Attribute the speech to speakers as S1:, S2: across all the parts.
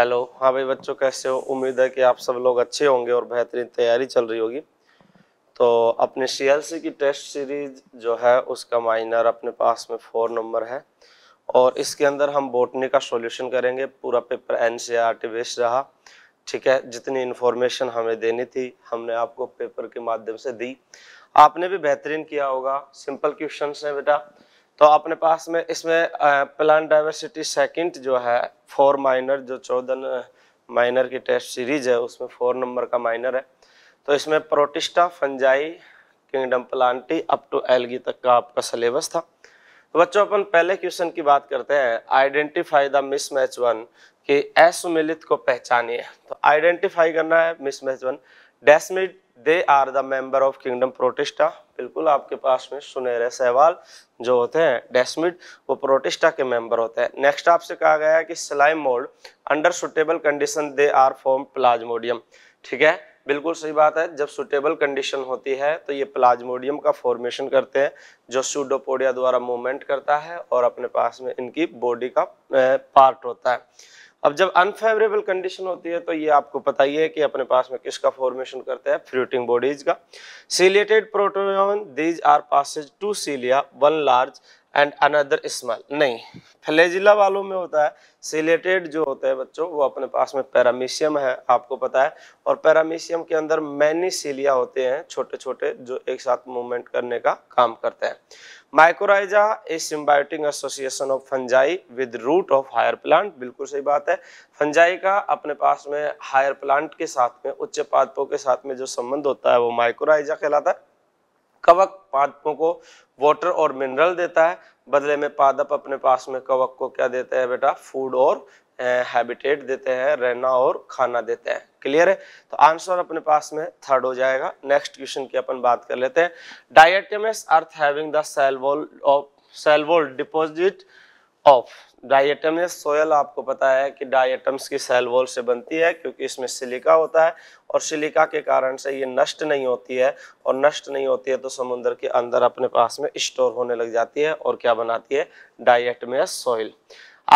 S1: Hello हाँ भाई बच्चों कैसे हो उम्मीद है कि आप सब लोग अच्छे होंगे और बेहतरीन तैयारी चल रही होगी तो अपने सी की टेस्ट सीरीज जो है उसका माइनर अपने पास में फोर नंबर है और इसके अंदर हम बोटनी का सॉल्यूशन करेंगे पूरा पेपर एन सी बेस्ड रहा ठीक है जितनी इन्फॉर्मेशन हमें देनी थी हमने आपको पेपर के माध्यम से दी आपने भी बेहतरीन किया होगा सिंपल क्वेश्चन है बेटा तो अपने पास में इसमें प्लान डाइवर्सिटी सेकंड जो है फोर माइनर जो चौदह माइनर की टेस्ट सीरीज है उसमें फोर नंबर का माइनर है तो इसमें Protista fungi kingdom Plantae up to algae तक का आपका सिलेबस था तो बच्चों अपन पहले क्वेश्चन की बात करते हैं identify the mismatch one कि असुमिलित को पहचानिए तो आइडेंटिफाई करना है mismatch one desmid they are the member of kingdom Protista बिल्कुल आपके पास में सुनहरे सहवाल जो होते हैं डेस्मिड वो प्रोटिस्टा के मेंबर होते हैं नेक्स्ट आपसे कहा गया है कि slime mould under suitable condition they are form plasmodium ठीक है बिल्कुल सही बात है जब सुटेबल कंडीशन होती है तो ये प्लाज्मोडियम का फॉर्मेशन करते हैं जो सूडोपोडिया द्वारा मूवमेंट करता है और अपने पास में इनकी बॉडी का पार्ट होता है अब जब अनफेवरेबल कंडीशन होती है तो ये आपको पता ही है कि अपने पास में किसका फॉर्मेशन करते हैं फ्रूटिंग बॉडीज का ciliated proton these are possess two cilia one large and another small नहीं फ्लेजिला वालों में होता है सिलेटेड जो होते हैं बच्चों वो अपने पास में पैरामीशियम है आपको पता है और पैरामीशियम के अंदर मैनी सीलिया होते हैं छोटे छोटे जो एक साथ मूवमेंट करने का काम करते हैं mycorrhiza a symbiotic association of fungi with root of higher plant बिल्कुल सही बात है फंजाई का अपने पास में हायर प्लांट के साथ में उच्च पादपों के साथ में जो संबंध होता है वो माइक्रोराइजा कहलाता है कवक पादपों को वाटर और मिनरल देता है बदले में पादप अपने पास में कवक को क्या देते हैं बेटा फूड और हैबिटेट देते हैं रहना और खाना देते हैं क्लियर है तो आंसर अपने पास में थर्ड हो जाएगा नेक्स्ट क्वेश्चन की अपन बात कर लेते हैं diatomaceous earth having the cell wall of cell wall deposit of diatoms soil आपको पता है कि डाइटम्स की सेल वॉल से बनती है क्योंकि इसमें सिलिका होता है और सिलिका के कारण से ये नष्ट नहीं होती है और नष्ट नहीं होती है तो समुद्र के अंदर अपने पास में स्टोर होने लग जाती है और क्या बनाती है डाइएटमस सोयल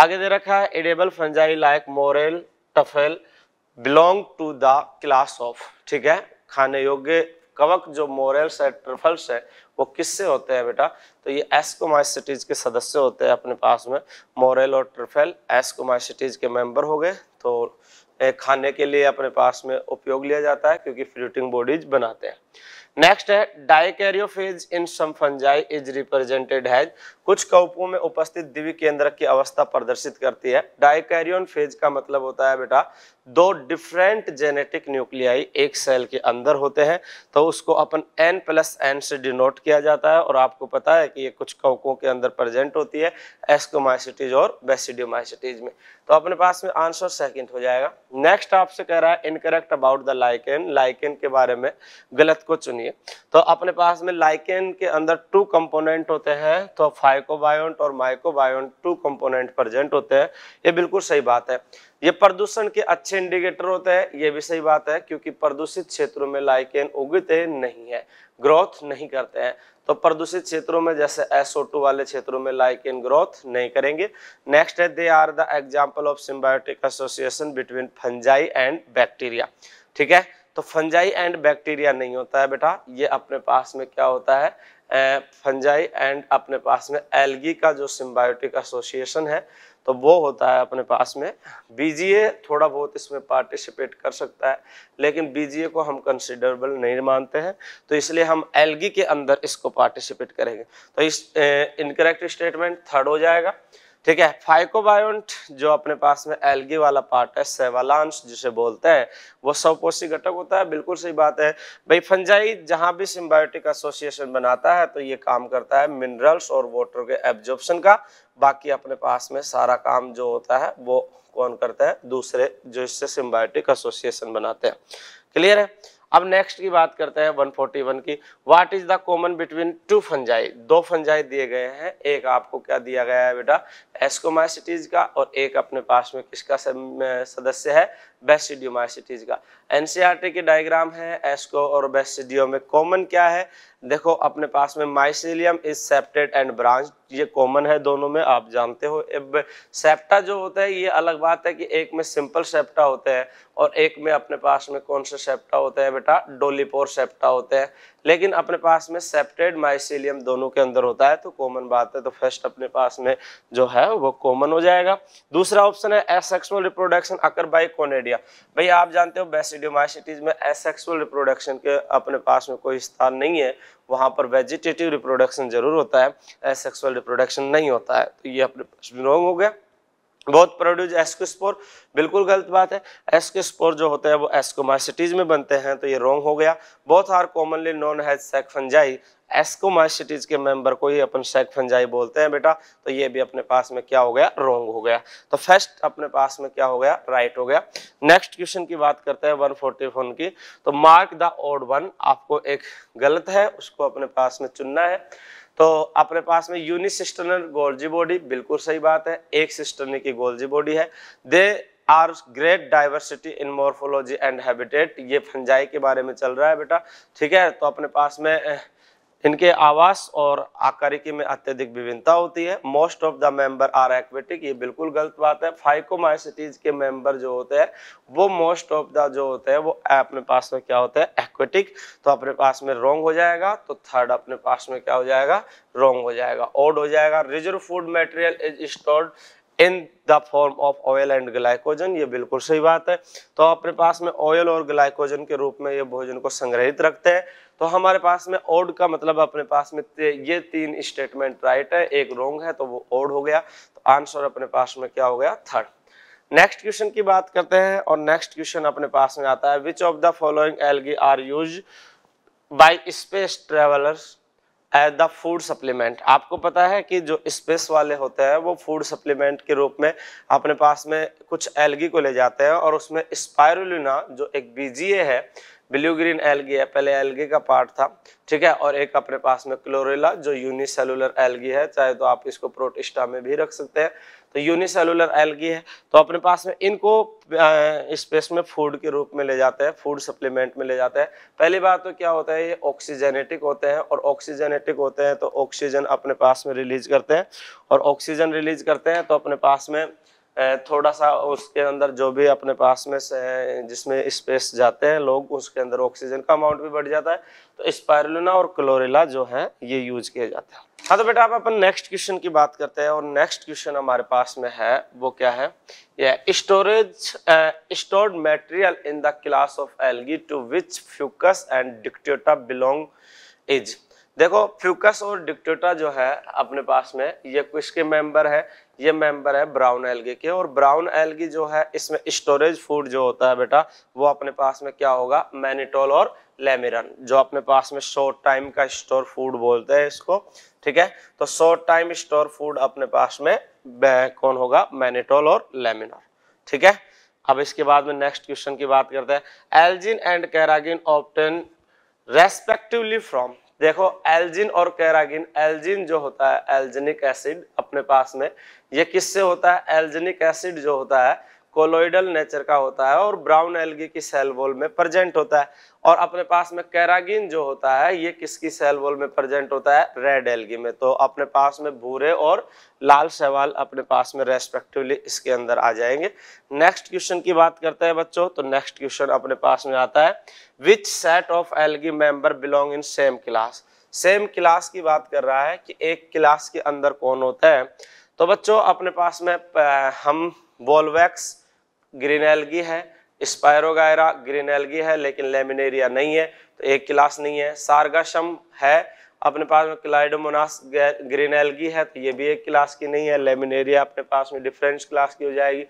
S1: आगे दे रखा है edible fungi like morel truffle belong to the class of ठीक है खाने योग्य कवक जो मोरेल्स है ट्रफल्स है वो किससे होते हैं बेटा तो ये एस्कोमाइसिटीज के सदस्य होते हैं अपने पास में मोरेल और ट्रिफेल एस्कोमाइसिटीज के मेंबर हो गए तो खाने के लिए अपने पास में उपयोग लिया जाता है क्योंकि फ्रूटिंग बॉडीज बनाते हैं नेक्स्ट है dikaryophase in some fungi is represented has कुछ कवपों में उपस्थित दिव्य केंद्र की अवस्था प्रदर्शित करती है डाइकैरियोन फेज का मतलब होता है बेटा दो डिफरेंट जेनेटिक न्यूक्लियाई एक सेल के अंदर होते हैं तो उसको अपन एन प्लस एन से डिनोट किया जाता है और आपको पता है कि ये कुछ कवकों के अंदर प्रेजेंट होती है एस्कोमाइसिटीज और बेसिडियोमाइसिटीज में तो अपने पास में आंसर सेकंड हो जाएगा नेक्स्ट आपसे कह रहा है incorrect about the lichen lichen के बारे में गलत को चुनिए तो अपने पास में लाइकेन के अंदर टू कंपोनेंट होते हैं तो फाइकोबायोन्ट और माइकोबायोन्ट टू कंपोनेंट प्रेजेंट होते हैं ये बिल्कुल सही बात है ये प्रदूषण के अच्छे इंडिकेटर होते हैं ये भी सही बात है क्योंकि प्रदूषित क्षेत्रों में लाइकेन उगते नहीं है ग्रोथ नहीं करते हैं तो प्रदूषित क्षेत्रों में जैसे SO2 वाले क्षेत्रों में लाइकेन ग्रोथ नहीं करेंगे नेक्स्ट है they are the example of symbiotic association between fungi and bacteria ठीक है तो फंजाई एंड बैक्टीरिया नहीं होता है बेटा ये अपने पास में क्या होता है फंजाई एंड अपने पास में एलगी का जो सिम्बायोटिक एसोसिएशन है तो वो होता है अपने पास में बीजीए थोड़ा बहुत इसमें पार्टिसिपेट कर सकता है लेकिन बीजीए को हम कंसिडरेबल नहीं मानते हैं तो इसलिए हम एलगी के अंदर इसको पार्टिसिपेट करेंगे तो इस इनकरेक्ट स्टेटमेंट थर्ड हो जाएगा ठीक है फाइकोबायोंट जो अपने पास में एलगी वाला पार्ट है सेवालांश जिसे बोलते हैं वो सवपोषी घटक होता है बिल्कुल सही बात है भाई फंजाई जहां भी सिम्बायोटिक एसोसिएशन बनाता है तो ये काम करता है मिनरल्स और वाटर के एब्जॉर्प्शन का बाकी अपने पास में सारा काम जो होता है वो कौन करता है दूसरे जो इससे सिम्बायोटिक एसोसिएशन बनाते हैं क्लियर है अब नेक्स्ट की बात करते हैं 141 की what is the common between two fungi दो फंजाई दिए गए हैं एक आपको क्या दिया गया है बेटा एस्कोमाइसिटीज का और एक अपने पास में किसका सदस्य है बेसिडियोमाइसिटीज का एनसीईआरटी के डायग्राम है एस्को और बेसिडियो में कॉमन क्या है देखो अपने पास में mycelium is septate and branch ये कॉमन है दोनों में आप जानते हो अब सेप्टा जो होता है ये अलग बात है कि एक में सिंपल सेप्टा होते हैं और एक में अपने पास में कौन से सेप्टा होता है बेटा डोलीपोर सेप्टा होते हैं लेकिन अपने पास में सेप्टेड माइसिलियम दोनों के अंदर होता है तो कॉमन बात है तो फर्स्ट अपने पास में जो है वो कॉमन हो जाएगा दूसरा ऑप्शन है asexual reproduction occur by conidia भाई आप जानते हो बेसिडियोमाइसिटीज में एसेक्सुअल रिप्रोडक्शन के अपने पास में कोई स्थान नहीं है वहाँ पर वेजिटेटिव रिप्रोडक्शन जरूर होता है एसेक्सुअल रिप्रोडक्शन नहीं होता है तो ये अपने पास रॉन्ग हो गया बहुत प्रोड्यूस एस्कोस्पोर बिल्कुल गलत बात है एस्कोस्पोर जो होते हैं वो एस्कोमाइसिटीज में बनते हैं तो ये रॉन्ग हो गया बहुत are commonly known as sac fungi ascomycetes के मेंबर को ही अपन सेक फंजाई बोलते हैं बेटा तो ये भी अपने पास में क्या हो गया रॉन्ग हो गया तो फर्स्ट अपने पास में क्या हो गया राइट right हो गया नेक्स्ट क्वेश्चन की बात करते हैं 141 की तो मार्क द ओड वन आपको एक गलत है उसको अपने पास में चुनना है तो अपने पास में यूनिसिस्टनर गोल्जी बॉडी बिल्कुल सही बात है एक सिस्टनर की गोल्जी बॉडी है they are great diversity in morphology and habitat ये फंजाई के बारे में चल रहा है बेटा ठीक है तो अपने पास में इनके आवास और आकारिकी में अत्यधिक विभिन्नता होती है most of the member are aquatic ये बिल्कुल गलत बात है फाइकोमाइसिटीज के मेंबर जो होते हैं वो मोस्ट ऑफ द जो होते हैं वो अपने पास में क्या होते हैं एक्वेटिक तो अपने पास में रोंग हो जाएगा तो थर्ड अपने पास में क्या हो जाएगा रोंग हो जाएगा ओड हो जाएगा reserve food material is stored in the form of oil and glycogen ये बिल्कुल सही बात है तो अपने पास में ऑयल और ग्लाइकोजन के रूप में ये भोजन को संग्रहित रखते हैं तो हमारे पास में ओड का मतलब अपने पास में ये तीन स्टेटमेंट राइट है एक रोंग है तो वो ओड हो गया तो आंसर अपने पास में क्या हो गया थर्ड नेक्स्ट क्वेश्चन की बात करते हैं और नेक्स्ट क्वेश्चन अपने पास में आता है which of the following algae are use by space travellers as the food supplement आपको पता है कि जो स्पेस वाले होते हैं वो फूड सप्लीमेंट के रूप में अपने पास में कुछ एलगी को ले जाते हैं और उसमें स्पायरुलना जो एक बीजीए है ब्लू ग्रीन एलगी है पहले एलगी का पार्ट था ठीक है और एक अपने पास में क्लोरेला जो यूनिसेलुलर एलगी है चाहे तो आप इसको प्रोटिस्टा में भी रख सकते हैं तो यूनिसेलुलर एलगी है तो अपने पास में इनको स्पेस में फूड के रूप में ले जाते हैं फूड सप्लीमेंट में ले जाते हैं पहली बात तो क्या होता है ये ऑक्सीजेनेटिक होते हैं और ऑक्सीजेनेटिक होते हैं तो ऑक्सीजन अपने पास में रिलीज करते हैं और ऑक्सीजन रिलीज करते हैं तो अपने पास में थोड़ा सा उसके अंदर जो भी अपने पास में से जिसमें स्पेस जाते हैं लोग उसके अंदर ऑक्सीजन का अमाउंट भी बढ़ जाता है तो स्पायरुलना और क्लोरेला जो है ये यूज किए जाते हैं हाँ तो बेटा आप अपन नेक्स्ट क्वेश्चन की बात करते हैं और नेक्स्ट क्वेश्चन हमारे पास में है वो क्या है ये storage stored material in the class of algae to which Fucus and Dictyota belong is देखो फ्यूकस और डिक्टोटा जो है अपने पास में ये किसके मेंबर है ये मेंबर है ब्राउन एलगी के और ब्राउन एलगी जो है इसमें स्टोरेज फूड जो होता है बेटा वो अपने पास में क्या होगा मैनिटोल और लेमिरन जो अपने पास में शॉर्ट टाइम का स्टोर फूड बोलते हैं इसको ठीक है तो शॉर्ट टाइम स्टोर फूड अपने पास में कौन होगा मैनिटोल और लेमिनर ठीक है अब इसके बाद में नेक्स्ट क्वेश्चन की बात करते हैं algin and carrageenan obtained respectively from देखो एल्जिन और कैरागिन एल्जिन जो होता है एल्जेनिक एसिड अपने पास में ये किससे होता है एल्जेनिक एसिड जो होता है कोलोइडल नेचर का होता है और ब्राउन एल्गी की सेल वॉल में प्रेजेंट होता है और अपने पास में कैरागिन जो होता है ये किसकी सेल वॉल में प्रेजेंट होता है रेड एल्गी में तो अपने पास में भूरे और लाल सवाल अपने पास में रेस्पेक्टिवली इसके अंदर आ जाएंगे नेक्स्ट क्वेश्चन की बात करते हैं बच्चों तो नेक्स्ट क्वेश्चन अपने पास में आता है which set of algae member belong in same class same class की बात कर रहा है कि एक क्लास के अंदर कौन होता है तो बच्चों अपने पास में हम वॉलवैक्स ग्रीन एलगी है स्पायरोगायरा ग्रीन एलगी है लेकिन लेमिनेरिया नहीं है तो एक क्लास नहीं है सारगाशम है अपने पास में क्लाइडोमोनास ग्रीन एलगी है तो ये भी एक क्लास की नहीं है लेमिनेरिया अपने पास में डिफरेंट क्लास की हो जाएगी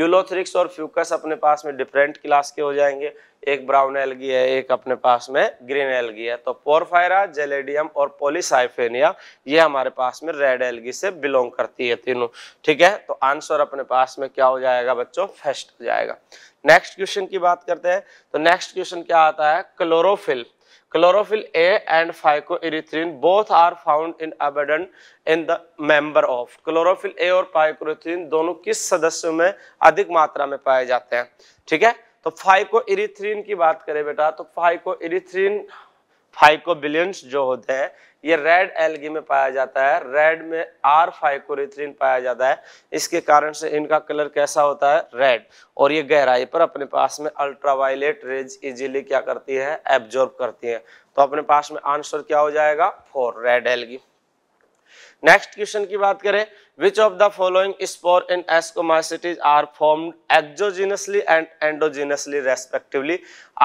S1: यूलोथ्रिक्स और फ्यूकस अपने पास में डिफरेंट क्लास के हो जाएंगे एक ब्राउन एलगी है एक अपने पास में ग्रीन एलगी है तो पोरफायरा जेलेडियम और पोलिसाइफेनिया ये हमारे पास में रेड एलगी से बिलोंग करती है तीनों ठीक है तो आंसर अपने पास में क्या हो जाएगा बच्चों फेस्ट हो जाएगा नेक्स्ट क्वेश्चन की बात करते हैं तो नेक्स्ट क्वेश्चन क्या आता है chlorophyll a and phycoerythrin both are found in abundance in the member of chlorophyll a और फाइकोरिथ्रीन दोनों किस सदस्यों में अधिक मात्रा में पाए जाते हैं ठीक है तो फाइव इरिथ्रीन की बात करें बेटा तो फाइको इरिथ्रीन फाइकोबिलियंस जो होते हैं ये रेड एलगी में पाया जाता है रेड में आर फाइकोरिथ्रीन पाया जाता है इसके कारण से इनका कलर कैसा होता है रेड और ये गहराई पर अपने पास में अल्ट्रावायलेट रेज इजीली क्या करती है एब्जॉर्ब करती है तो अपने पास में आंसर क्या हो जाएगा four red algae next question की बात करें which of the following spore in ascomycetes are form exogenously and endogenously respectively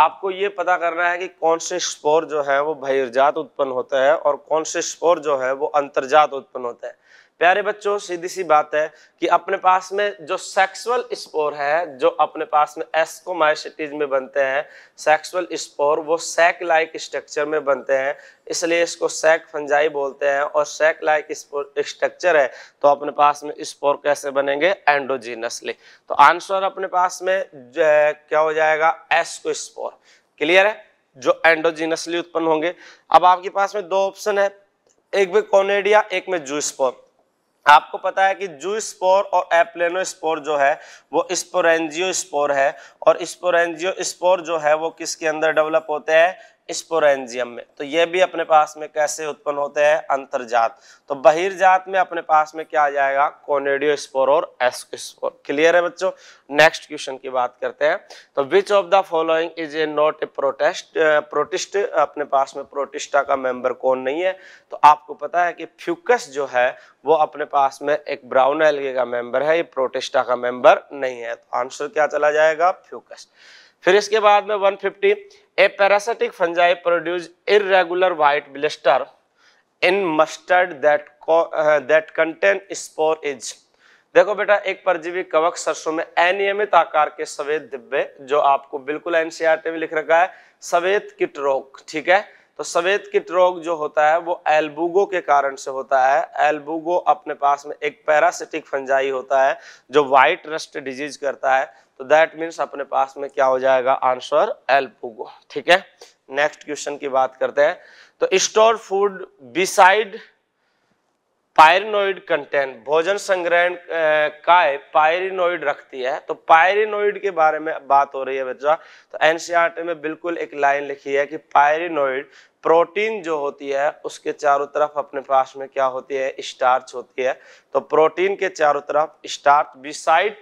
S1: आपको ये पता करना है कि कौन से स्पोर जो है वो बहिर्जात उत्पन्न होता है और कौन से स्पोर जो है वो अंतर्जात उत्पन्न होता है प्यारे बच्चों सीधी सी बात है कि अपने पास में जो सेक्सुअल स्पोर है जो अपने पास में एस्कोमाइसिटीज में बनते हैं सेक्सुअल स्पोर वो सैक लाइक स्ट्रक्चर में बनते हैं इसलिए इसको सैक फंजाई बोलते हैं और सैक लाइक स्पोर स्ट्रक्चर है तो अपने पास में स्पोर कैसे बनेंगे एंडोजीनसली तो आंसर अपने पास में क्या हो जाएगा एस्को स्पोर क्लियर है जो एंडोजीनसली उत्पन्न होंगे अब आपके पास में दो ऑप्शन है एक में कोनेडिया एक में जू स्पोर आपको पता है कि जू स्पोर और एप्लेनो स्पोर जो है वो स्पोरेंजियो स्पोर है और स्पोरेंजियो स्पोर जो है वो किसके अंदर डेवलप होते हैं स्पोरेंजियम में तो ये भी अपने पास में कैसे उत्पन्न होते हैं अंतर्जात तो बहिर्जात में अपने पास में क्या आ जाएगा कोनेडियो स्पोर और एस्कोस्पोर क्लियर है बच्चों नेक्स्ट क्वेश्चन की बात करते हैं तो which of the following is a not a protest protist अपने पास में प्रोटिस्टा का मेंबर कौन नहीं है तो आपको पता है कि फ्यूकस जो है वो अपने पास में एक ब्राउन एलगे का मेंबर है ये प्रोटिस्टा का मेंबर नहीं है तो आंसर क्या चला जाएगा फ्यूकस फिर इसके बाद में 150 fifty a parasitic fungi produce irregular white blister in mustard that that contain spore is देखो बेटा एक परजीवी कवक सरसों में अनियमित आकार के सवेद डिब्बे जो आपको बिल्कुल एनसीआरटी e में लिख रखा है सवेद किट रोग ठीक है तो सवेद किट रोग जो होता है वो एल्बुगो के कारण से होता है एल्बुगो अपने पास में एक पैरासिटिक फंजाई होता है जो वाइट रस्ट डिजीज करता है तो दैट मीन्स अपने पास में क्या हो जाएगा आंसर एल पुगो ठीक है नेक्स्ट क्वेश्चन की बात करते हैं तो store food beside pyrenoid content भोजन संग्रह का पायरिनोइड रखती है तो पायरिनोइड के बारे में बात हो रही है बच्चा तो एनसीआरटी e में बिल्कुल एक लाइन लिखी है कि पायरिनोइड प्रोटीन जो होती है उसके चारों तरफ अपने पास में क्या होती है स्टार्च होती है तो प्रोटीन के चारों तरफ स्टार्च बिसाइड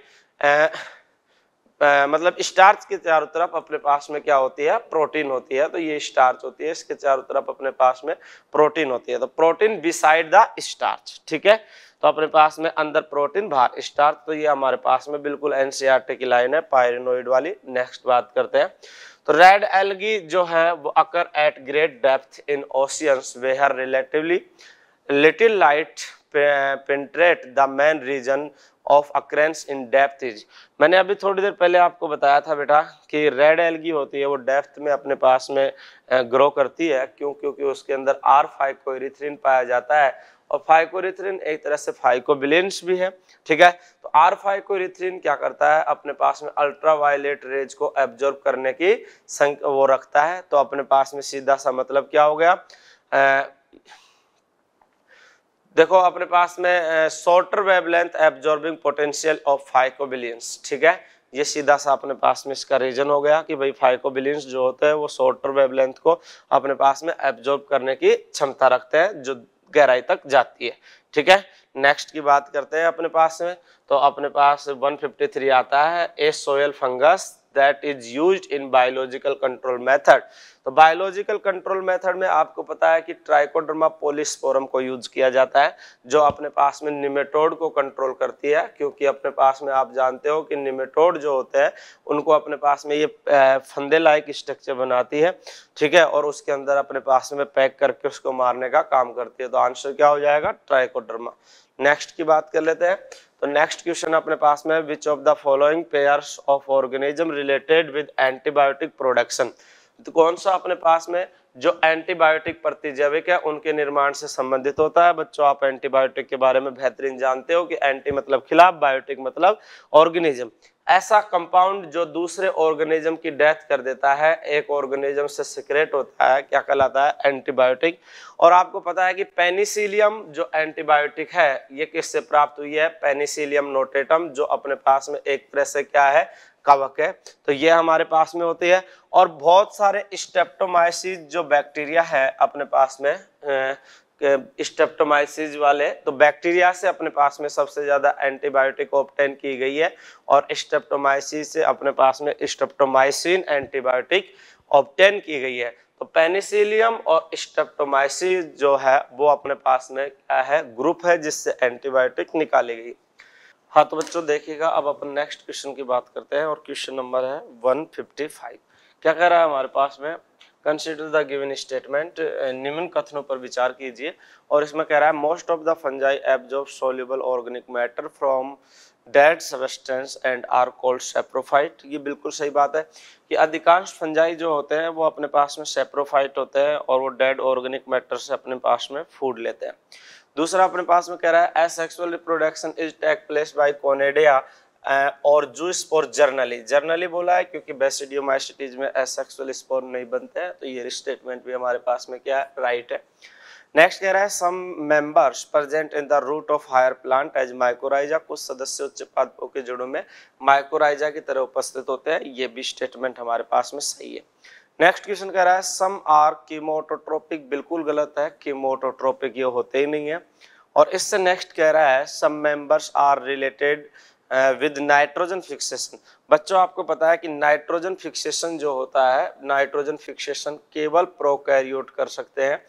S1: मतलब स्टार्च के चारों तरफ अपने पास में क्या होती है प्रोटीन होती है तो ये स्टार्च होती है इसके चारों तरफ अपने पास में प्रोटीन होती है तो प्रोटीन बिसाइड द स्टार्च ठीक है तो अपने पास में अंदर प्रोटीन बाहर स्टार्च तो ये हमारे पास में बिल्कुल एनसीआरटी e की लाइन है पायरिनोइड वाली नेक्स्ट बात करते हैं तो रेड एलगी जो है वो occur at great depth in oceans where relatively little light penetrate the main region of occurrence in depth is मैंने अभी थोड़ी देर पहले आपको बताया था बेटा कि रेड एलगी होती है वो डेप्थ में अपने पास में ग्रो करती है क्यों क्योंकि उसके अंदर आर फाइकोरिथ्रिन पाया जाता है और फाइकोरिथ्रिन एक तरह से फाइकोबिलेंस भी है ठीक है तो आर फाइकोरिथ्रिन क्या करता है अपने पास में अल्ट्रावायलेट रेज को एब्जॉर्ब करने की वो रखता है तो अपने पास में सीधा सा मतलब क्या हो गया देखो अपने पास में shorter wavelength absorbing potential of phycobilins ठीक है ये सीधा सा अपने पास में इसका रीजन हो गया कि भाई फाइकोबिलियंस जो होते हैं वो शॉर्टर वेवलेंथ को अपने पास में एब्जॉर्ब करने की क्षमता रखते हैं जो गहराई तक जाती है ठीक है नेक्स्ट की बात करते हैं अपने पास में तो अपने पास 153 आता है a soil fungus that is used in biological control method. तो biological control method में आपको पता है कि trichoderma polysporum को यूज किया जाता है जो अपने पास में निमेटोड को कंट्रोल करती है क्योंकि अपने पास में आप जानते हो कि निमेटोड जो होते हैं उनको अपने पास में ये फंदे लाइक स्ट्रक्चर बनाती है ठीक है और उसके अंदर अपने पास में पैक करके उसको मारने का काम करती है तो आंसर क्या हो जाएगा ट्राइकोडर्मा नेक्स्ट की बात कर लेते हैं तो नेक्स्ट क्वेश्चन अपने पास में which of the following pairs of organism related with antibiotic production तो कौन सा अपने पास में जो एंटीबायोटिक प्रतिजैविक है उनके निर्माण से संबंधित होता है बच्चों आप एंटीबायोटिक के बारे में बेहतरीन जानते हो कि एंटी मतलब खिलाफ बायोटिक मतलब ऑर्गेनिज्म ऐसा कंपाउंड जो दूसरे ऑर्गेनिज्म की डेथ कर देता है एक ऑर्गेनिज्म से सिक्रेट होता है क्या कहलाता है एंटीबायोटिक और आपको पता है कि पेनिसिलियम जो एंटीबायोटिक है ये किससे प्राप्त हुई है पेनिसिलियम नोटेटम जो अपने पास में एक तरह से क्या है कवक है तो ये हमारे पास में होती है और बहुत सारे स्टेप्टोमाइसिस जो बैक्टीरिया है अपने पास में स्टेप्टोमाइसिस वाले तो बैक्टीरिया से अपने पास में सबसे ज़्यादा एंटीबायोटिक ऑप्टेन की गई है और स्टेप्टोमाइसिस से अपने पास में स्टेप्टोमाइसिन एंटीबायोटिक ऑप्टेन की गई है तो पेनिसिलियम और स्टेप्टोमाइसिस जो है वो अपने पास में क्या है ग्रुप है जिससे एंटीबायोटिक निकाली गई हाँ तो बच्चों देखिएगा अब अपन नेक्स्ट क्वेश्चन की बात करते हैं और क्वेश्चन नंबर है वन क्या कह रहा है हमारे पास में कंसिडर द गिविन स्टेटमेंट निम्न कथनों पर विचार कीजिए और इसमें कह रहा है most of the fungi absorb soluble organic matter from dead substance and are called saprophyte ये बिल्कुल सही बात है कि अधिकांश फंजाई जो होते हैं वो अपने पास में सेप्रोफाइट होते हैं और वो डेड ऑर्गेनिक मैटर से अपने पास में फूड लेते हैं दूसरा अपने पास में कह रहा है asexual reproduction is take place by conidia और जो स्पोर जर्नली जर्नली बोला है क्योंकि बेस्टिडियोमाइसिटीज में एसेक्सुअल स्पोर नहीं बनते हैं तो ये स्टेटमेंट भी हमारे पास में क्या है राइट है नेक्स्ट कह रहा है some members present in the root of higher plant as mycorrhiza कुछ सदस्य उच्च पादपों के जड़ों में माइकोराइजा की तरह उपस्थित होते हैं ये भी स्टेटमेंट हमारे पास में सही है नेक्स्ट क्वेश्चन कह रहा है सम आर कीमोटोट्रोपिक बिल्कुल गलत है कीमोटोट्रोपिक ये होते ही नहीं है और इससे नेक्स्ट कह रहा है some members are related with nitrogen fixation बच्चों आपको पता है कि नाइट्रोजन फिक्सेशन जो होता है नाइट्रोजन फिक्सेशन केवल प्रोकैरियोट कर सकते हैं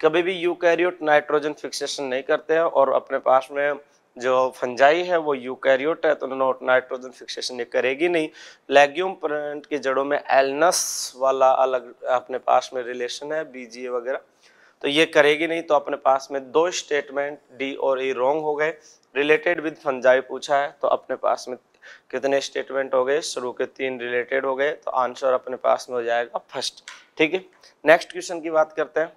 S1: कभी भी यूकैरियोट नाइट्रोजन फिक्सेशन नहीं करते हैं और अपने पास में जो फंजाई है वो यूकैरियोट है तो नोट नाइट्रोजन फिक्सेशन ये करेगी नहीं लेग्यूम प्लांट की जड़ों में एलनस वाला अलग अपने पास में रिलेशन है बीजीए वगैरह तो ये करेगी नहीं तो अपने पास में दो स्टेटमेंट डी और ई e रॉन्ग हो गए रिलेटेड विद फंजाई पूछा है तो अपने पास में कितने स्टेटमेंट हो गए शुरू के तीन रिलेटेड हो गए तो आंसर अपने पास में हो जाएगा फर्स्ट ठीक है नेक्स्ट क्वेश्चन की बात करते हैं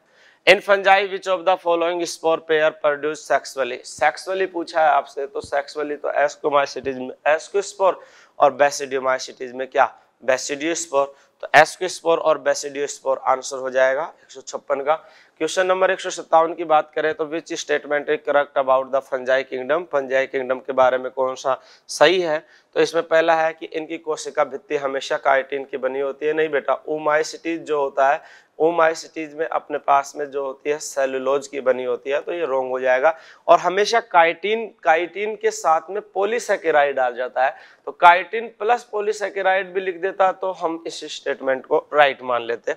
S1: in fungi which of the following spore pair produce sexually sexually पूछा है आपसे तो सेक्सुअली तो एस्कोमाइसिटीज में एस्कोस्पोर और बेसिडियोमाइसिटीज में क्या बेसिडियोस्पोर तो एस्कोस्पोर और बेसिडियोस्पोर आंसर हो जाएगा 156 का क्वेश्चन नंबर एक की बात करें तो which statement is correct about the fungi kingdom fungi kingdom के बारे में कौन सा सही है तो इसमें पहला है कि इनकी कोशिका भित्ति हमेशा काइटिन की बनी होती है नहीं बेटा ओमाइसिटीज जो होता है ओमाइसिटीज में अपने पास में जो होती है सेलुलोज की बनी होती है तो ये रोंग हो जाएगा और हमेशा काइटिन काइटिन के साथ में पोलिसकेराइड आ जाता है तो काइटिन प्लस पोलिसकेराइड भी लिख देता तो हम इस स्टेटमेंट को राइट मान लेते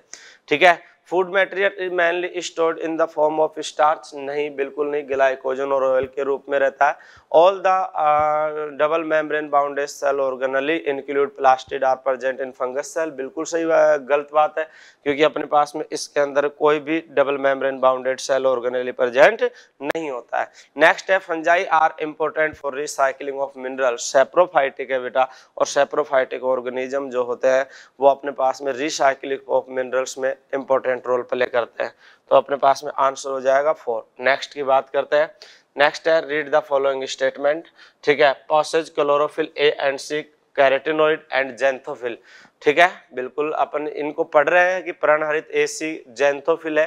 S1: ठीक है food material mainly stored in the form of starch नहीं बिल्कुल नहीं ग्लाइकोजन और ऑयल के रूप में रहता है All the uh, double membrane bounded cell organally include plastid are present in fungus cell. बिल्कुल सही गलत बात है क्योंकि अपने पास में इसके अंदर कोई भी double membrane bounded cell organelle present नहीं होता है नेक्स्ट है fungi are important for recycling of mineral saprophytic है बेटा और सेप्रोफाइटिक ऑर्गेनिज्म जो होते हैं वो अपने पास में रिसाइकलिंग ऑफ मिनरल्स में इम्पोर्टेंट रोल प्ले करते हैं तो अपने पास में आंसर हो जाएगा फोर नेक्स्ट की बात करते हैं नेक्स्ट है रीड द फॉलोइंग स्टेटमेंट ठीक है possess chlorophyll a and c carotenoid and xanthophyll ठीक है बिल्कुल अपन इनको पढ़ रहे हैं कि प्रणहरित ए सी जेंथोफिल है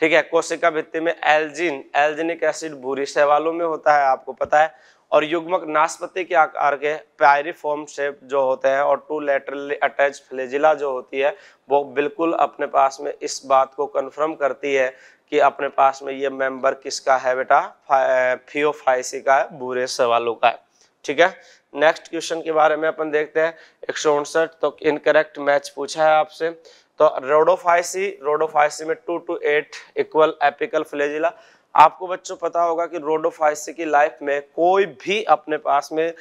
S1: ठीक है कोशिका भित्ति में एल्जिन एल्जिनिक एसिड भूरी सेवालों में होता है आपको पता है और युग्मक नाशपति के आकार के पायरिफॉर्म शेप जो होते हैं और टू लेटरली अटैच फ्लेजिला जो होती है वो बिल्कुल अपने पास में इस बात को कन्फर्म करती है कि अपने पास में ये मेंबर किसका है बेटा फियोफाइसी का है बुरे सवालों का है ठीक है नेक्स्ट क्वेश्चन के बारे में अपन देखते हैं एक तो इनकरेक्ट मैच पूछा है आपसे तो रोडोफाइसी रोडोफाइसी में two to eight equal apical flagella आपको बच्चों पता होगा कि रोडोफाइसी की लाइफ में कोई भी अपने पास में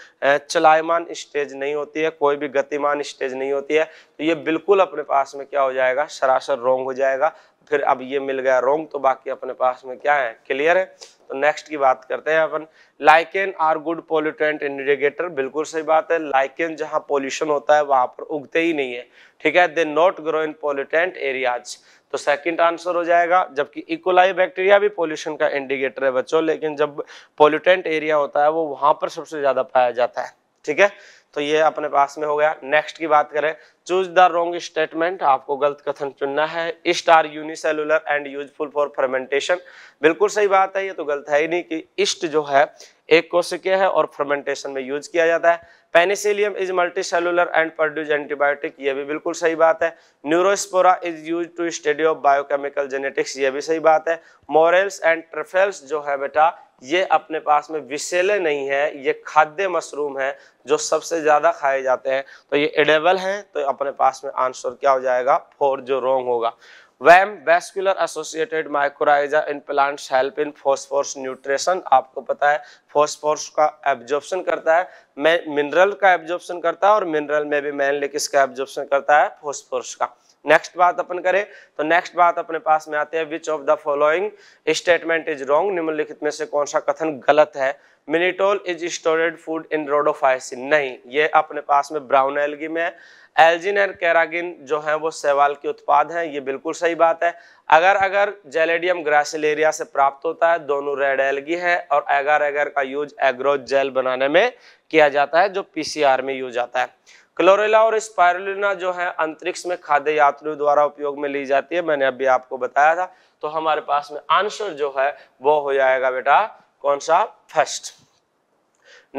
S1: चलायमान स्टेज नहीं होती है कोई भी गतिमान स्टेज नहीं होती है तो ये बिल्कुल अपने पास में क्या हो जाएगा सरासर रोंग हो जाएगा फिर अब ये मिल गया रोंग तो बाकी अपने पास में क्या है क्लियर है तो नेक्स्ट की बात करते हैं अपन lichen are good pollutant indicator बिल्कुल सही बात है लाइकेन जहाँ पोल्यूशन होता है वहां पर उगते ही नहीं है ठीक है they not grow in pollutant areas तो सेकंड आंसर हो जाएगा जबकि इकोलाई e. बैक्टीरिया भी पोल्यूशन का इंडिकेटर है बच्चों लेकिन जब पोल्यूटेंट एरिया होता है वो वहां पर सबसे ज्यादा पाया जाता है ठीक है तो ये अपने पास में हो गया नेक्स्ट की बात करें चूज द रोंग स्टेटमेंट आपको गलत कथन चुनना है star unicellular and useful for fermentation बिल्कुल सही बात है ये तो गलत है ही नहीं कि इष्ट जो है एक कोशिके है और फर्मेंटेशन में यूज किया जाता है penicillium is multi cellular and produce antibiotic ये भी बिल्कुल सही बात है neurospora is use to study of biochemical genetics ये भी सही बात है मोरल्स एंड ट्रफेल्स जो है बेटा ये अपने पास में विशेले नहीं है ये खाद्य मशरूम है जो सबसे ज़्यादा खाए जाते हैं तो ये एडेबल हैं तो अपने पास में आंसर क्या हो जाएगा फोर जो रोंग होगा VAM vascular associated mycorrhiza in plants help in phosphorus nutrition आपको पता है फोस्फोर्स का एब्जॉर्प्शन करता है मैं मिनरल का एब्जॉर्प्शन करता है और मिनरल में भी मेनली किसका एब्जॉर्प्शन करता है फोस्फोर्स का नेक्स्ट बात अपन करें तो नेक्स्ट बात अपने पास में आते हैं which of the following statement is wrong निम्नलिखित में से कौन सा कथन गलत है mannitol is stored food in rhodophyceae नहीं ये अपने पास में ब्राउन एलगी में है एल्जिन एंड कैरागिन जो है वो सेवाल के उत्पाद हैं ये बिल्कुल सही बात है अगर अगर जेलेडियम ग्रासिलेरिया से प्राप्त होता है दोनों रेड एलगी है और एगर एगर का यूज एग्रो जेल बनाने में किया जाता है जो पीसीआर में यूज आता है क्लोरेला और स्पायरोना जो है अंतरिक्ष में खाद्य यात्रियों द्वारा उपयोग में ली जाती है मैंने अभी आपको बताया था तो हमारे पास में आंसर जो है वो हो जाएगा बेटा कौन सा फर्स्ट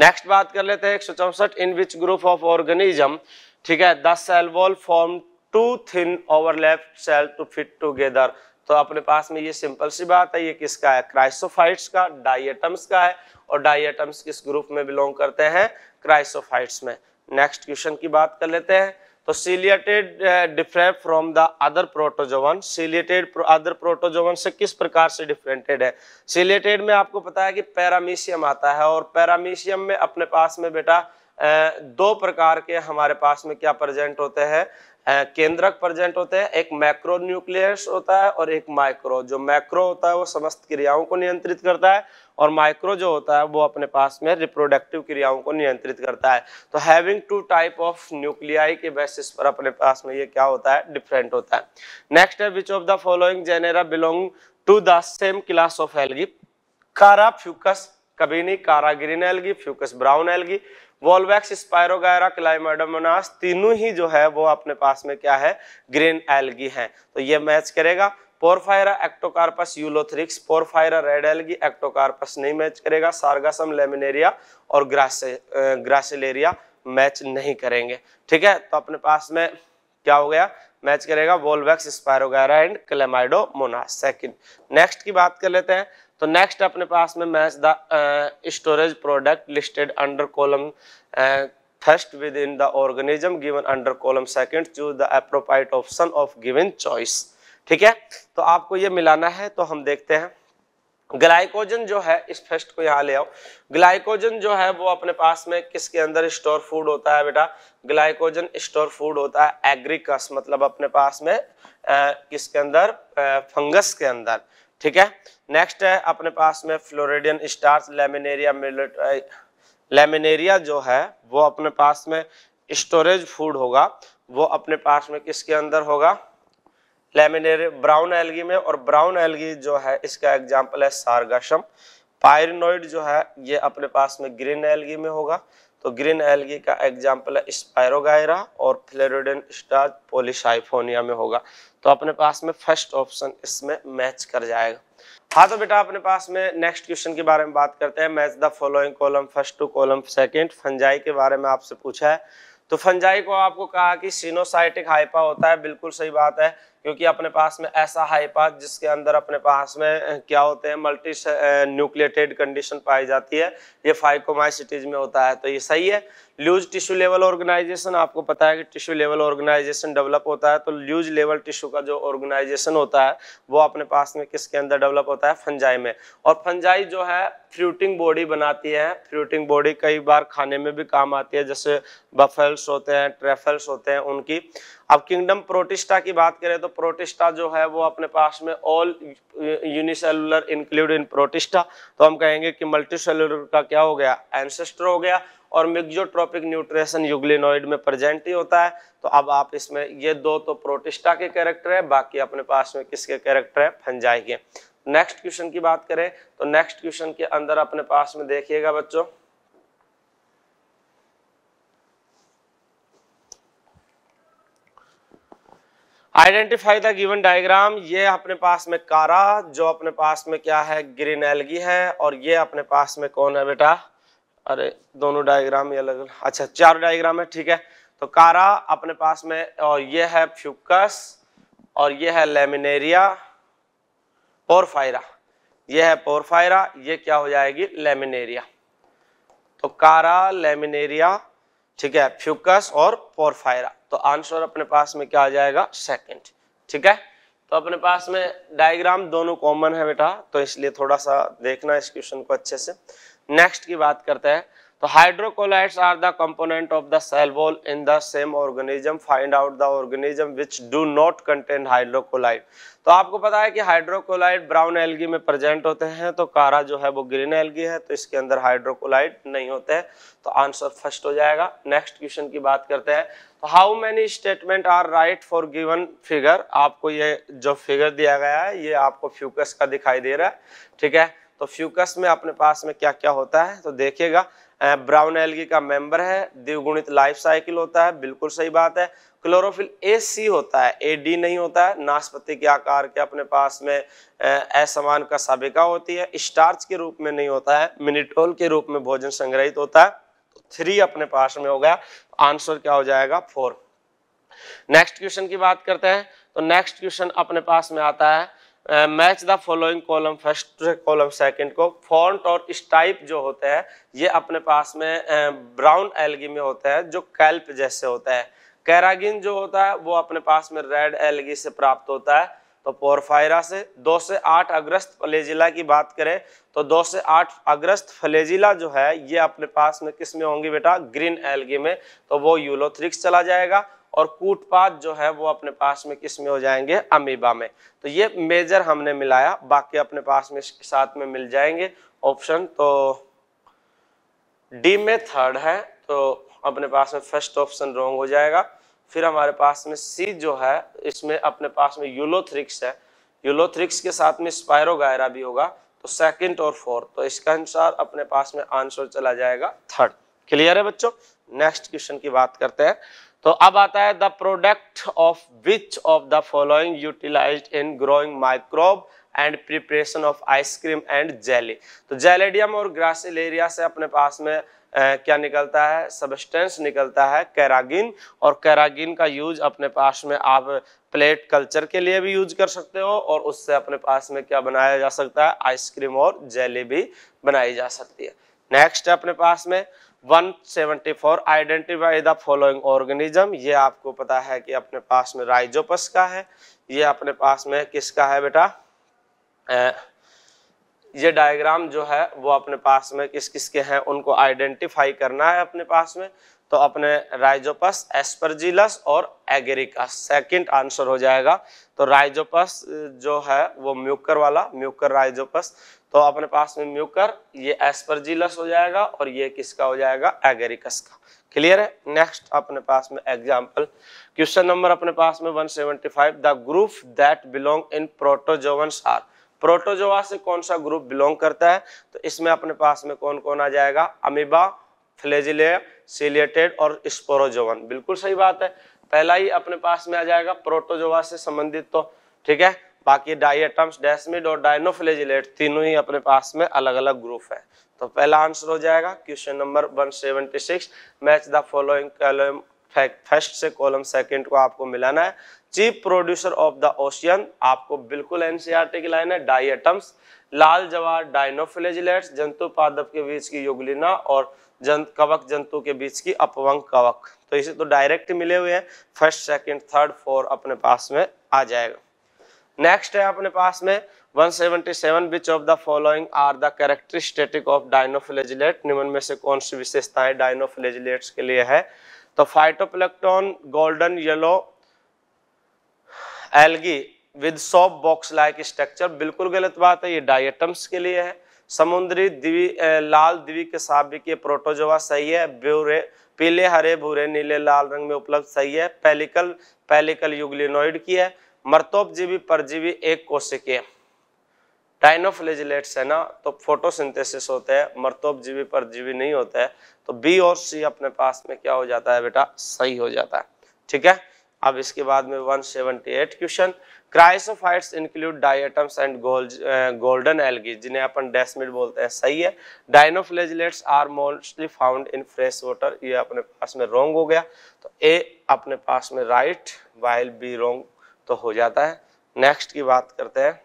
S1: नेक्स्ट बात कर लेते हैं एक सौ चौसठ in which group of organism ठीक है the cell wall form two thin overlap cell to fit together तो अपने पास में ये सिंपल सी बात है ये किसका है क्राइसोफाइट्स का डाइएटम्स का है और डाइएटम्स किस ग्रुप में बिलोंग करते हैं क्राइसोफाइट्स में नेक्स्ट क्वेश्चन की बात कर लेते हैं तो ciliated differ from the other protozoan ciliated other protozoan से किस प्रकार से डिफरेंटेड है सिलियटेड में आपको पता है कि पैरामीशियम आता है और पैरामीशियम में अपने पास में बेटा uh, दो प्रकार के हमारे पास में क्या प्रेजेंट होते हैं uh, केंद्रक प्रेजेंट होते हैं एक मैक्रो न्यूक्लियस होता है और एक माइक्रो जो मैक्रो होता है वो समस्त क्रियाओं को नियंत्रित करता है और माइक्रो जो होता है वो अपने पास में रिप्रोडक्टिव क्रियाओं को नियंत्रित करता है तो having two type of nuclei के बेसिस पर अपने पास में ये क्या होता है डिफरेंट होता है नेक्स्ट है which of the following genera belong to the same class of algae chara fucus कबीनी chara green algae fucus brown algae volvox spirogyra chlamydomonas तीनों ही जो है वो अपने पास में क्या है ग्रीन एलगी है तो ये मैच करेगा porphyra ectocarpus ulothrix porphyra red algae ectocarpus नहीं मैच करेगा सार्गासम लेमिनेरिया और ग्रासे ग्रासिलेरिया मैच नहीं करेंगे ठीक है तो अपने पास में क्या हो गया मैच करेगा volvox spirogyra and chlamydomonas second next की बात कर लेते हैं तो नेक्स्ट अपने पास में match the storage product listed under column within the organism given under column second choose the appropriate option of given choice ठीक है तो आपको ये मिलाना है तो हम देखते हैं ग्लाइकोजन जो है इस फेस्ट को यहाँ ले आओ ग्लाइकोजन जो है वो अपने पास में किसके अंदर स्टोर फूड होता है बेटा ग्लाइकोजन स्टोर फूड होता है एग्रीकस मतलब अपने पास में आ, किसके अंदर आ, फंगस के अंदर ठीक है नेक्स्ट है अपने पास में फ्लोरिडियन स्टार्स लेमिनेरिया मिलेट लेमिनेरिया जो है वो अपने पास में स्टोरेज फूड होगा वो अपने पास में किसके अंदर होगा लेमिनेर ब्राउन एलगी में और ब्राउन एलगी जो है इसका एग्जाम्पल है सारगाशम पायरिनोइड जो है ये अपने पास में ग्रीन एलगी में होगा तो ग्रीन एलगी का एग्जाम्पल है स्पायरोगायरा और फ्लेरोडन स्टार्च पोलिशाइफोनिया में होगा तो अपने पास में फर्स्ट ऑप्शन इसमें मैच कर जाएगा हाँ तो बेटा अपने पास में नेक्स्ट क्वेश्चन के बारे में बात करते हैं match the following column first to column second fungi के बारे में आपसे पूछा है तो फंजाई को आपको कहा कि सीनोसाइटिक हाइपा होता है बिल्कुल सही बात है क्योंकि अपने पास में ऐसा हाईपास जिसके अंदर अपने पास में क्या होते हैं मल्टी न्यूक्लियटेड कंडीशन पाई जाती है ये फाइकोमाइसिटीज में होता है तो ये सही है ल्यूज टिश्यू लेवल ऑर्गेनाइजेशन आपको पता है कि टिश्यू लेवल ऑर्गेनाइजेशन डेवलप होता है तो ल्यूज लेवल टिश्यू का जो ऑर्गेनाइजेशन होता है वो अपने पास में किसके अंदर डेवलप होता है फंजाई में और फंजाई जो है फ्रूटिंग बॉडी बनाती है फ्रूटिंग बॉडी कई बार खाने में भी काम आती है जैसे बफेल्स होते हैं ट्रेफल्स होते हैं उनकी अब किंगडम प्रोटिस्टा की बात करें तो प्रोटिस्टा जो है वो अपने पास में all unicellular include in protista तो हम कहेंगे कि मल्टीसेलुलर का क्या हो गया एंसेस्टर हो गया और मिक्जोट्रॉपिक न्यूट्रेशन यूग्लिनोइड में प्रेजेंट ही होता है तो अब आप इसमें ये दो तो प्रोटिस्टा के कैरेक्टर है बाकी अपने पास में किसके कैरेक्टर है फंजाई के नेक्स्ट क्वेश्चन की बात करें तो नेक्स्ट क्वेश्चन के अंदर अपने पास में देखिएगा बच्चों आइडेंटिफाई द गिवन डायग्राम ये अपने पास में कारा जो अपने पास में क्या है ग्रीन एलगी है और ये अपने पास में कौन है बेटा अरे दोनों डायग्राम ही अलग अच्छा चार डायग्राम है ठीक है तो कारा अपने पास में और ये है फ्यूकस और ये है लेमिनेरिया पोरफायरा ये है पोरफायरा ये क्या हो जाएगी लेमिनेरिया तो कारा लेमिनेरिया ठीक है फ्यूकस और पोरफायरा तो आंसर अपने पास में क्या आ जाएगा सेकंड ठीक है तो अपने पास में डायग्राम दोनों कॉमन है बेटा तो इसलिए थोड़ा सा देखना इस क्वेश्चन को अच्छे से नेक्स्ट की बात करते हैं तो hydrocolloids are the component of the cell wall in the same organism find out the organism which do not contain hydrocolloid तो आपको पता है कि हाइड्रोकोलाइट ब्राउन एलगी में प्रेजेंट होते हैं तो कारा जो है वो ग्रीन एलगी है तो इसके अंदर हाइड्रोकोलाइट नहीं होते हैं तो आंसर फर्स्ट हो जाएगा नेक्स्ट क्वेश्चन की बात करते हैं तो how many statement are right for given figure आपको ये जो फिगर दिया गया है ये आपको फ्यूकस का दिखाई दे रहा है ठीक है तो फ्यूकस में अपने पास में क्या क्या होता है तो देखिएगा ब्राउन एलगी का मेंबर है द्विगुणित लाइफ साइकिल होता है बिल्कुल सही बात है क्लोरोफिल ए सी होता है ए डी नहीं होता है नाशपति के आकार के अपने पास में असमान का सबिका होती है स्टार्च के रूप में नहीं होता है मिनिटोल के रूप में भोजन संग्रहित होता है थ्री अपने पास में हो गया आंसर क्या हो जाएगा फोर नेक्स्ट क्वेश्चन की बात करते हैं तो नेक्स्ट क्वेश्चन अपने पास में आता है match the following column first column second को फॉन्ट और स्टाइप जो होते हैं ये अपने पास में ब्राउन एलगी में होता है जो कैल्प जैसे होता है कैरागिन जो होता है वो अपने पास में रेड एलगी से प्राप्त होता है तो पोरफायरा से दो से आठ अग्रस्त फलेजिला की बात करें तो दो से आठ अग्रस्त फलेजिला जो है ये अपने पास में किस में होंगी बेटा ग्रीन एलगी में तो वो यूलोथ्रिक्स चला जाएगा और कूटपात जो है वो अपने पास में किस में हो जाएंगे अमीबा में तो ये मेजर हमने मिलाया बाकी अपने पास में साथ में मिल जाएंगे ऑप्शन तो डी में थर्ड है तो अपने पास में फर्स्ट ऑप्शन रॉन्ग हो जाएगा फिर हमारे पास में सी जो है इसमें अपने पास में यूलोथ्रिक्स है यूलोथ्रिक्स के साथ में स्पायरोगायरा भी होगा तो सेकंड और फोर्थ तो इसके अनुसार अपने पास में आंसर चला जाएगा थर्ड क्लियर है बच्चों नेक्स्ट क्वेश्चन की बात करते हैं तो अब आता है the product of which of the following utilise in growing microbe and preparation of ice cream and jelly तो जेलेडियम और ग्रासिलेरिया से अपने पास में Uh, क्या निकलता है सबस्टेंस निकलता है कैरागिन और कैरागिन का यूज अपने पास में आप प्लेट कल्चर के लिए भी यूज कर सकते हो और उससे अपने पास में क्या बनाया जा सकता है आइसक्रीम और जेली भी बनाई जा सकती है नेक्स्ट अपने पास में 174 आइडेंटिफाई द फॉलोइंग ऑर्गेनिज्म ये आपको पता है कि अपने पास में राइजोपस का है ये अपने पास में किसका है बेटा ये डायग्राम जो है वो अपने पास में किस किस के हैं उनको आइडेंटिफाई करना है अपने पास में तो अपने राइजोपस एस्परजिलस और एगेरिकस सेकंड आंसर हो जाएगा तो राइजोपस जो है वो म्यूकर वाला म्यूकर राइजोपस तो अपने पास में म्यूकर ये एस्परजिलस हो जाएगा और ये किसका हो जाएगा एगेरिकस का क्लियर है नेक्स्ट अपने पास में एग्जाम्पल क्वेश्चन नंबर अपने पास में 175 the group that belong in protozoan are protozoa से कौन सा ग्रुप बिलोंग करता है तो इसमें अपने पास में कौन कौन आ जाएगा अमीबा फ्लेजिले सिलियटेड और स्पोरोजोवन बिल्कुल सही बात है पहला ही अपने पास में आ जाएगा प्रोटोजोवा से संबंधित तो ठीक है बाकी डाइएटम्स डेस्मिड और डायनोफ्लेजिलेट तीनों ही अपने पास में अलग अलग ग्रुप है तो पहला आंसर हो जाएगा question number 176 match the following column first से कॉलम सेकंड को आपको मिलाना है chief producer of the ocean आपको बिल्कुल एनसीआरटी e की लाइन है डाइएटम्स लाल जवार डायनोफ्लेजिलेट्स जंतु पादप के बीच की युगलिना और जंत कवक जंतु के बीच की अपवंग कवक तो इसे तो डायरेक्ट मिले हुए हैं फर्स्ट सेकंड थर्ड फोर अपने पास में आ जाएगा नेक्स्ट है अपने पास में 177 which of the following are the characteristic of dinoflagellate निम्न में से कौन सी विशेषताएं डायनोफ्लेजिलेट्स के लिए है तो phytoplankton golden yellow algae with soft box like structure बिल्कुल गलत बात है ये डायटम्स के लिए है समुद्री दिवी लाल दिवी के साबिक ये प्रोटोजोवा सही है ब्यूरे पीले हरे भूरे नीले लाल रंग में उपलब्ध सही है पेलिकल पेलिकल यूग्लिनोइड की है मर्तोपजीवी परजीवी एक कोशिकीय टाइनोफ्लेजिलेट्स है ना तो फोटोसिंथेसिस होते हैं मर्तोपजीवी परजीवी नहीं होते हैं तो बी और सी अपने पास में क्या हो जाता है बेटा सही हो जाता है ठीक है अब इसके बाद में 178 question chrysophytes include diatoms and golden algae जिन्हें अपन डेस्मिड बोलते हैं सही है dinoflagellates are mostly found in fresh water ये अपने पास में रोंग हो गया तो ए अपने पास में राइट वाइल बी रोंग तो हो जाता है नेक्स्ट की बात करते हैं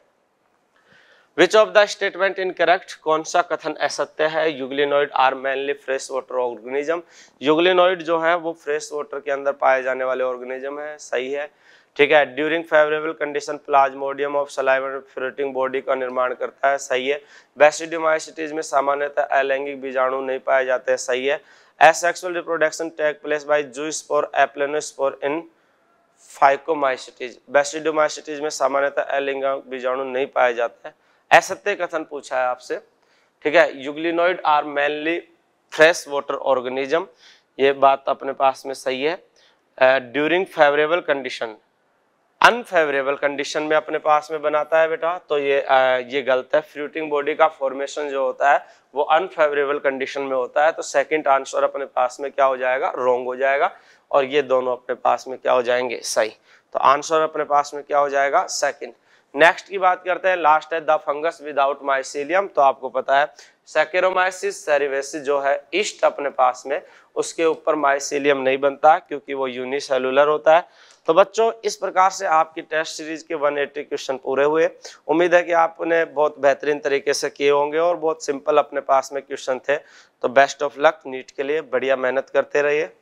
S1: which of the statement in correct कौन सा कथन असत्य है euglenoid are mainly fresh water organism euglenoid जो है वो फ्रेश वाटर के अंदर पाए जाने वाले ऑर्गेनिज्म है सही है ठीक है during favourable condition plasmodium of सलाइवन फ्लोटिंग बॉडी का निर्माण करता है सही है बेसिडियोमाइसिटीज में सामान्यतः अलैंगिक बीजाणु नहीं पाए जाते हैं सही है asexual reproduction take place by zoospore aplanospore in phycomycetes basidiomycetes में सामान्यतः एलिंगा बीजाणु नहीं पाया जाता है असत्य कथन पूछा है आपसे ठीक है euglenoid are mainly fresh water organism ये बात अपने पास में सही है during favourable condition unfavourable condition में अपने पास में बनाता है बेटा तो ये आ, ये गलत है फ्रूटिंग बॉडी का फॉर्मेशन जो होता है वो अनफेवरेबल कंडीशन में होता है तो सेकंड आंसर अपने पास में क्या हो जाएगा रॉन्ग हो जाएगा और ये दोनों अपने पास में क्या हो जाएंगे सही तो आंसर अपने पास में क्या हो जाएगा सेकंड नेक्स्ट की बात करते हैं लास्ट है द फंगस विदाउट माइसिलियम तो आपको पता है सेकेरोमाइसिस सेरिवेसिस जो है ईस्ट अपने पास में उसके ऊपर माइसिलियम नहीं बनता क्योंकि वो यूनिसेलुलर होता है तो बच्चों इस प्रकार से आपकी टेस्ट सीरीज के 180 क्वेश्चन पूरे हुए उम्मीद है कि आपने बहुत बेहतरीन तरीके से किए होंगे और बहुत सिंपल अपने पास में क्वेश्चन थे तो बेस्ट ऑफ लक नीट के लिए बढ़िया मेहनत करते रहिए